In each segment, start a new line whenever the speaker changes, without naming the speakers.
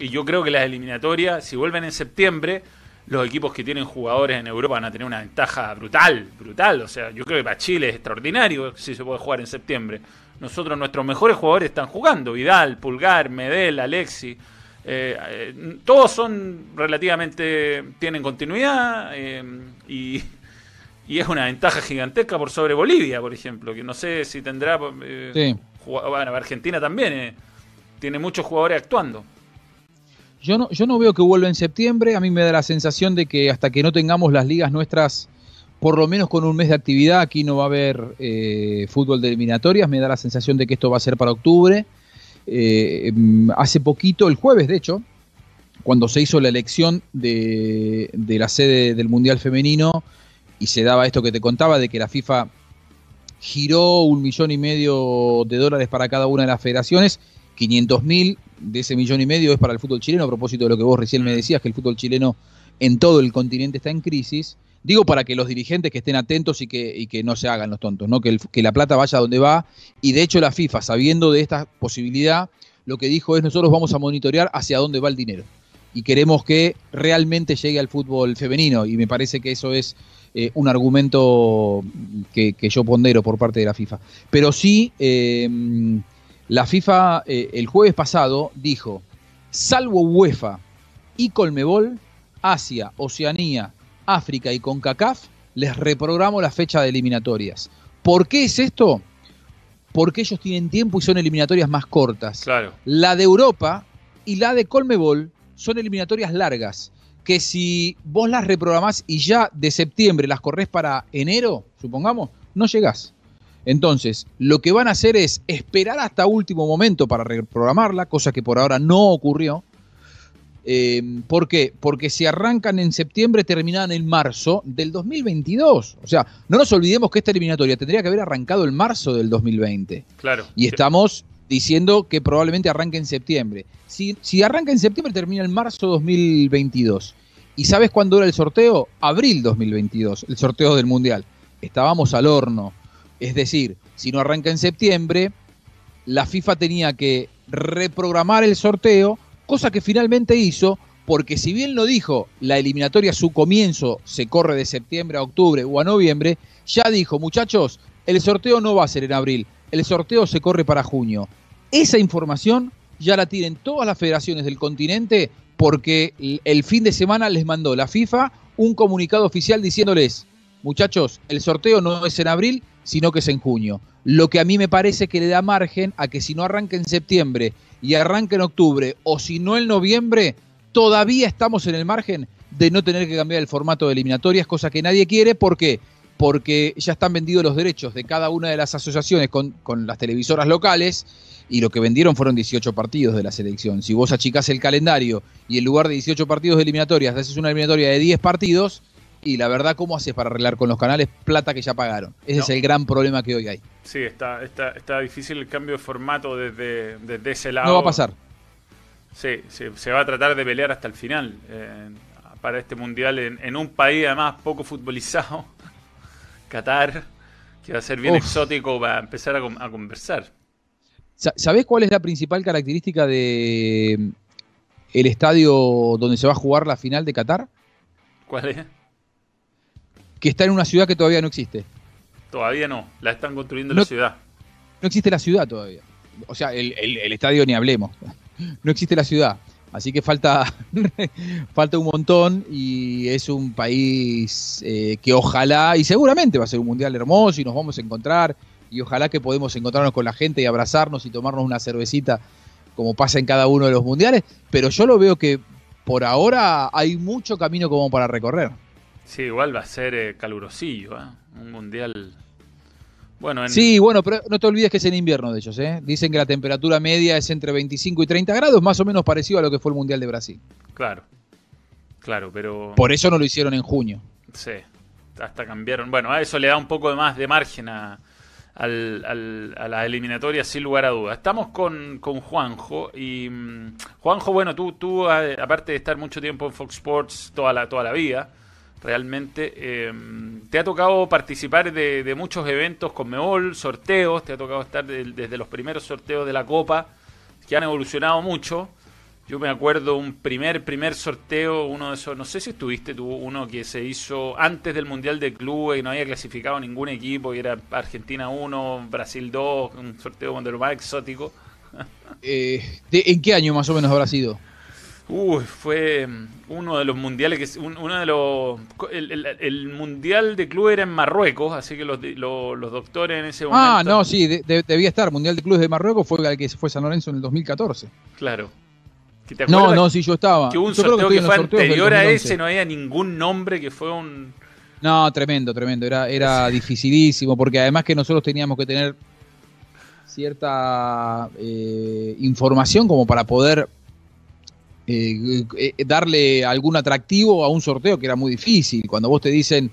y yo creo que las eliminatorias, si vuelven en septiembre, los equipos que tienen jugadores en Europa van a tener una ventaja brutal, brutal. O sea, yo creo que para Chile es extraordinario si se puede jugar en septiembre. Nosotros, nuestros mejores jugadores están jugando. Vidal, Pulgar, Medel, Alexis. Eh, eh, todos son relativamente, tienen continuidad eh, y, es una ventaja gigantesca por sobre Bolivia, por ejemplo, que no sé si tendrá... Bueno, Argentina también tiene muchos jugadores actuando.
Yo no, yo no veo que vuelva en septiembre. A mí me da la sensación de que hasta que no tengamos las ligas nuestras, por lo menos con un mes de actividad, aquí no va a haber eh, fútbol de eliminatorias. Me da la sensación de que esto va a ser para octubre. Eh, mm, hace poquito, el jueves de hecho, cuando se hizo la elección de, de, la sede del Mundial Femenino y se daba esto que te contaba, de que la FIFA giró un millón y medio de dólares para cada una de las federaciones, 500 mil de ese millón y medio es para el fútbol chileno, a propósito de lo que vos recién me decías, que el fútbol chileno en todo el continente está en crisis. Digo para que los dirigentes que estén atentos y que, que no se hagan los tontos, ¿no? Que, que la plata vaya donde va. Y de hecho la FIFA, sabiendo de esta posibilidad, lo que dijo es nosotros vamos a monitorear hacia dónde va el dinero. Y queremos que realmente llegue al fútbol femenino. Y me parece que eso es eh, un argumento que, yo pondero por parte de la FIFA. Pero sí... Eh, la FIFA eh, el jueves pasado dijo, salvo UEFA y Colmebol, Asia, Oceanía, África y CONCACAF, les reprogramo la fecha de eliminatorias. ¿Por qué es esto? Porque ellos tienen tiempo y son eliminatorias más cortas. Claro. La de Europa y la de Colmebol son eliminatorias largas, que si vos las reprogramás y ya de septiembre las corres para enero, supongamos, no llegás. Entonces, lo que van a hacer es esperar hasta último momento para reprogramarla, cosa que por ahora no ocurrió. Eh, ¿Por qué? Porque si arrancan en septiembre, terminan en marzo del 2022. O sea, no nos olvidemos que esta eliminatoria tendría que haber arrancado en marzo del 2020. Claro. Y estamos diciendo que probablemente arranque en septiembre. Si, si arranca en septiembre, termina en marzo 2022. ¿Y sabes cuándo era el sorteo? Abril 2022, el sorteo del Mundial. Estábamos al horno. Es decir, si no arranca en septiembre, la FIFA tenía que reprogramar el sorteo, cosa que finalmente hizo, porque si bien lo dijo, la eliminatoria su comienzo se corre de septiembre a octubre o a noviembre, ya dijo, muchachos, el sorteo no va a ser en abril, el sorteo se corre para junio. Esa información ya la tienen todas las federaciones del continente porque el fin de semana les mandó la FIFA un comunicado oficial diciéndoles, muchachos, el sorteo no es en abril, sino que es en junio. Lo que a mí me parece que le da margen a que si no arranca en septiembre y arranca en octubre o si no en noviembre, todavía estamos en el margen de no tener que cambiar el formato de eliminatorias, cosa que nadie quiere. ¿Por qué? Porque ya están vendidos los derechos de cada una de las asociaciones con, las televisoras locales y lo que vendieron fueron 18 partidos de la selección. Si vos achicás el calendario y en lugar de 18 partidos de eliminatorias haces una eliminatoria de 10 partidos, y la verdad, ¿cómo haces para arreglar con los canales plata que ya pagaron? Ese es el gran problema que hoy hay.
Sí, está, está, difícil el cambio de formato desde, ese lado. No va a pasar. Sí, se va a tratar de pelear hasta el final eh, para este mundial en, un país además poco futbolizado, Qatar, que va a ser bien exótico, exótico para empezar a, conversar.
¿Sabés cuál es la principal característica de mm, el estadio donde se va a jugar la final de Qatar? ¿Cuál es? que está en una ciudad que todavía no existe.
Todavía no, la están construyendo la ciudad.
No existe la ciudad todavía.
O sea, el, estadio ni hablemos.
No existe la ciudad. Así que falta, falta un montón y es un país eh, que ojalá, y seguramente va a ser un mundial hermoso y nos vamos a encontrar y ojalá que podamos encontrarnos con la gente y abrazarnos y tomarnos una cervecita como pasa en cada uno de los mundiales, pero yo lo veo que por ahora hay mucho camino como para recorrer.
Sí, igual va a ser eh, calurosillo, ¿eh? un mundial. Bueno, Sí,
bueno, pero no te olvides que es en invierno de ellos. ¿eh? Dicen que la temperatura media es entre 25 y 30 grados, más o menos parecido a lo que fue el Mundial de Brasil.
Claro, claro, pero... Por
eso no lo hicieron en junio.
Sí, hasta cambiaron. Bueno, a eso le da un poco más de margen a, la eliminatoria, a sin lugar a dudas. Estamos con, con Juanjo y... Mm, Juanjo, bueno, tú, tú, aparte de estar mucho tiempo en Fox Sports toda la, toda la vida Realmente em, te ha tocado participar de, muchos eventos con Meol, sorteos, te ha tocado estar desde los primeros sorteos de la Copa, que han evolucionado mucho. Yo me acuerdo un primer, primer sorteo, uno de esos, no sé si estuviste tuvo uno que se hizo antes del Mundial de Clubes y no había clasificado ningún equipo, y era Argentina 1, Brasil 2, un sorteo con lo más exótico. Eh,
¿En qué año más o menos habrá sido? Uy,
fue em, uno de los mundiales que uno de los el, mundial de club era en Marruecos, así que los, los, doctores en ese ah, momento. Ah, no, sí,
debía estar mundial de clubes de Marruecos fue el que fue San Lorenzo en el 2014.
Claro. no, no, sí, yo estaba. Que un sorteo que, fue anterior a ese, no había ningún nombre que fue un.
No, tremendo, tremendo. Era, era dificilísimo, porque además que nosotros teníamos que tener cierta eh, información como para poder eh, eh, darle algún atractivo a un sorteo que era muy difícil. Cuando vos te dicen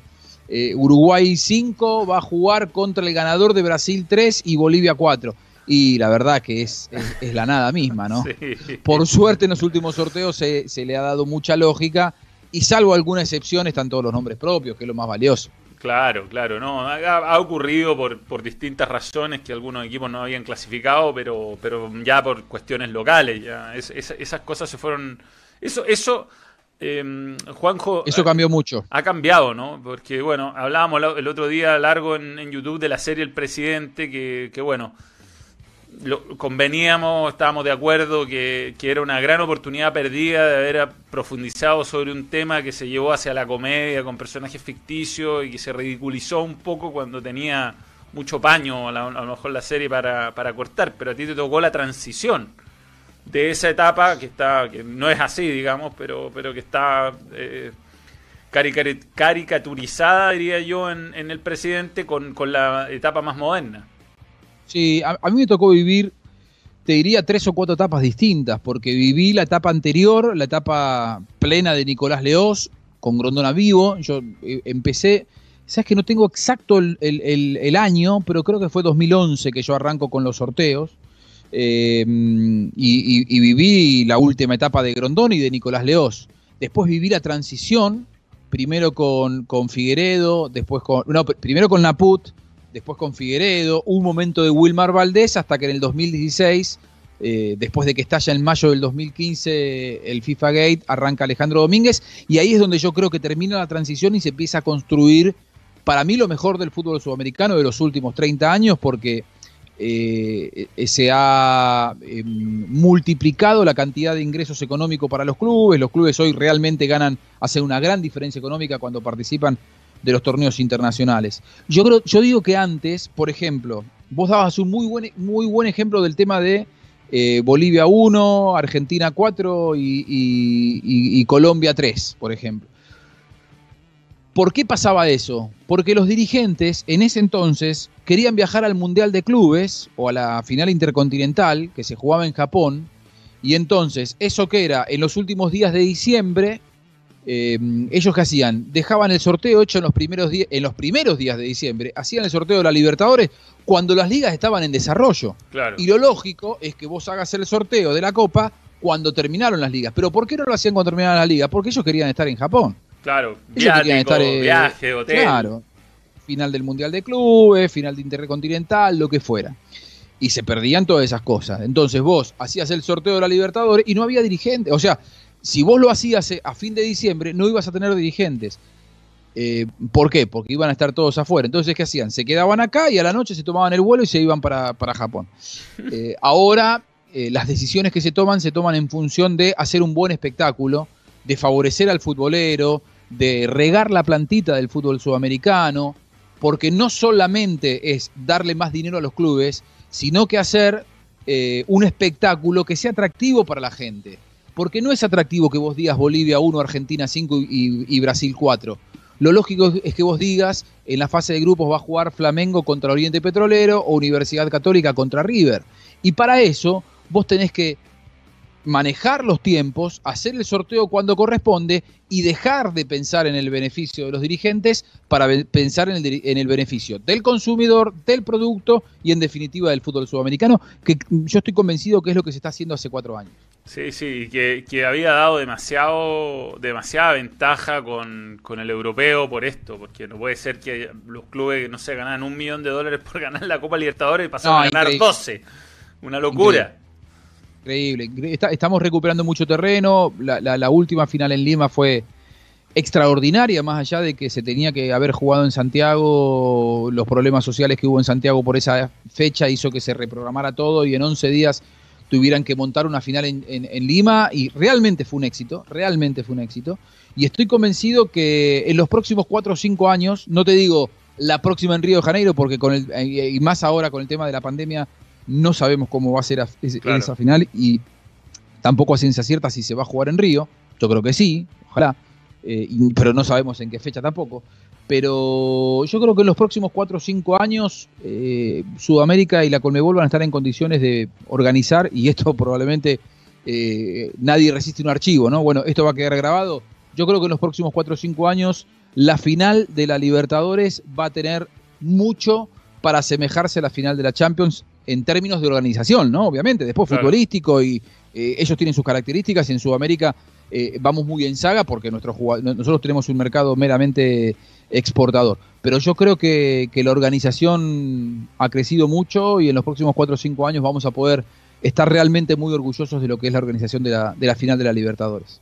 eh, Uruguay 5 va a jugar contra el ganador de Brasil 3 y Bolivia 4. Y la verdad que es, la nada misma, ¿no? Por suerte en los últimos sorteos se, le ha dado mucha lógica y salvo alguna excepción están todos los nombres propios, que es lo más valioso.
Claro, claro, no, ha, ocurrido por, distintas razones que algunos equipos no habían clasificado, pero, pero ya por cuestiones locales, ya esas cosas se fueron, eso, eso, em, Juanjo, eso
cambió mucho,
ha cambiado, ¿no? Porque bueno, hablábamos el otro día largo en, en YouTube de la serie El Presidente, que, que bueno, lo, conveníamos, estábamos de acuerdo que, era una gran oportunidad perdida de haber profundizado sobre un tema que se llevó hacia la comedia con personajes ficticios y que se ridiculizó un poco cuando tenía mucho paño a, lo mejor la serie para, para, cortar, pero a ti te tocó la transición de esa etapa que está que no es así, digamos, pero, pero que está eh, caricaturizada, diría yo, en, en el presidente con, con la etapa más moderna. Sí, a,
mí me tocó vivir, te diría, tres o cuatro etapas distintas, porque viví la etapa anterior, la etapa plena de Nicolás Leoz, con Grondona vivo. Yo eh, empecé, sabes que no tengo exacto el, año, pero creo que fue 2011 que yo arranco con los sorteos. Eh, y, viví la última etapa de Grondón y de Nicolás Leoz. Después viví la transición, primero con, con Figueredo, después con. primero con Naput, después con Figueredo, un momento de Wilmar Valdés, hasta que en el 2016, eh, después de que estalla en mayo del 2015 el FIFA Gate, arranca Alejandro Domínguez, y ahí es donde yo creo que termina la transición y se empieza a construir, para mí, lo mejor del fútbol sudamericano de los últimos 30 años, porque eh, se ha em, multiplicado la cantidad de ingresos económicos para los clubes, los clubes hoy realmente ganan, hacen una gran diferencia económica cuando participan de los torneos internacionales. Yo creo, yo digo que antes, por ejemplo, vos dabas un muy buen, muy buen ejemplo del tema de eh, Bolivia 1, Argentina 4 y, y Colombia 3, por ejemplo. ¿Por qué pasaba eso? Porque los dirigentes en ese entonces querían viajar al Mundial de Clubes o a la final intercontinental que se jugaba en Japón. Y entonces, eso que era en los últimos días de diciembre, eh, ellos que hacían, dejaban el sorteo hecho en los, primeros en los primeros días de diciembre, hacían el sorteo de la Libertadores cuando las ligas estaban en desarrollo. Y lo lógico es que vos hagas el sorteo de la Copa cuando terminaron las ligas. Pero ¿por qué no lo hacían cuando terminaron las ligas? Porque ellos querían estar en Japón.
Claro, querían eh, Claro,
final del Mundial de Clubes, final de Intercontinental, lo que fuera. Y se perdían todas esas cosas. Entonces vos hacías el sorteo de la Libertadores y no había dirigente. O sea, si vos lo hacías eh, a fin de diciembre, no ibas a tener dirigentes. Eh, ¿Por qué? Porque iban a estar todos afuera. Entonces, ¿qué hacían? Se quedaban acá y a la noche se tomaban el vuelo y se iban para, Japón. Eh, ahora, las decisiones que se toman se toman en función de hacer un buen espectáculo, de favorecer al futbolero, de regar la plantita del fútbol sudamericano, porque no solamente es darle más dinero a los clubes, sino que hacer un espectáculo que sea atractivo para la gente porque no es atractivo que vos digas Bolivia 1, Argentina 5 y, Brasil 4. Lo lógico es que vos digas, en la fase de grupos va a jugar Flamengo contra Oriente Petrolero o Universidad Católica contra River. Y para eso vos tenés que manejar los tiempos, hacer el sorteo cuando corresponde y dejar de pensar en el beneficio de los dirigentes para pensar en el, en el, beneficio del consumidor, del producto y en definitiva del fútbol sudamericano, que yo estoy convencido que es lo que se está haciendo hace cuatro años.
Sí, sí, que, había dado demasiado, demasiada ventaja con, con, el europeo por esto, porque no puede ser que los clubes, no se ganaran un millón de dólares por ganar la Copa Libertadores y pasaron a ganar 12. Una locura.
Increíble, estamos recuperando mucho terreno, la, la última final en Lima fue extraordinaria, más allá de que se tenía que haber jugado en Santiago, los problemas sociales que hubo en Santiago por esa fecha hizo que se reprogramara todo y en 11 días tuvieran que montar una final en, en, Lima y realmente fue un éxito, realmente fue un éxito. Y estoy convencido que en los próximos cuatro o cinco años, no te digo la próxima en Río de Janeiro, porque con el, eh, y más ahora con el tema de la pandemia, no sabemos cómo va a ser esa final y tampoco a ciencia cierta si se va a jugar en Río. Yo creo que sí, ojalá, eh, pero no sabemos en qué fecha tampoco pero yo creo que en los próximos 4 o 5 años eh, Sudamérica y la Colmebol van a estar en condiciones de organizar, y esto probablemente eh, nadie resiste un archivo, ¿no? Bueno, esto va a quedar grabado. Yo creo que en los próximos 4 o 5 años la final de la Libertadores va a tener mucho para asemejarse a la final de la Champions en términos de organización, ¿no? Obviamente, después futbolístico y eh, ellos tienen sus características y en Sudamérica eh, vamos muy en saga porque nuestro, nosotros tenemos un mercado meramente exportador. Pero yo creo que, que la organización ha crecido mucho y en los próximos 4 o 5 años vamos a poder estar realmente muy orgullosos de lo que es la organización de la, de la final de la Libertadores.